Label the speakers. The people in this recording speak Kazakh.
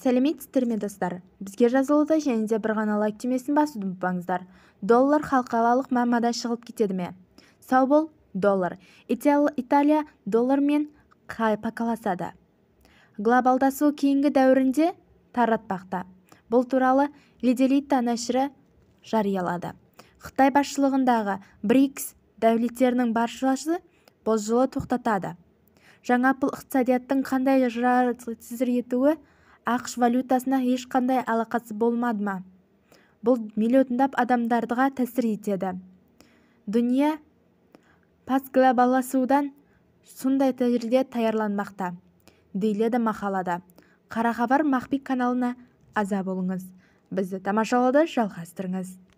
Speaker 1: сәлеметсіздер ме достар бізге жазылуды және де бір ғана лайк түймесін басуды ұмытпаңыздар доллар халықаралық мәмада шығып кетеді ме сау бол доллар италия доллармен пақаласады глобалдасу кейінгі дәуірінде таратпақта бұл туралы леделита нәшірі жариялады қытай басшылығындағы брикс дәулеттерінің баршыласы бұл жылы тоқтатады жаңа пыл қандай қандай етуі ақш валютасына ешқандай алақасы болмады ма бұл миллиондап адамдардыға тәсір етеді дүние пасглобаласудан сондай тәжірибе таярланмақта дейіледі мақалада қара хабар махпи каналына аза болыңыз бізді тамашалауды жалғастырыңыз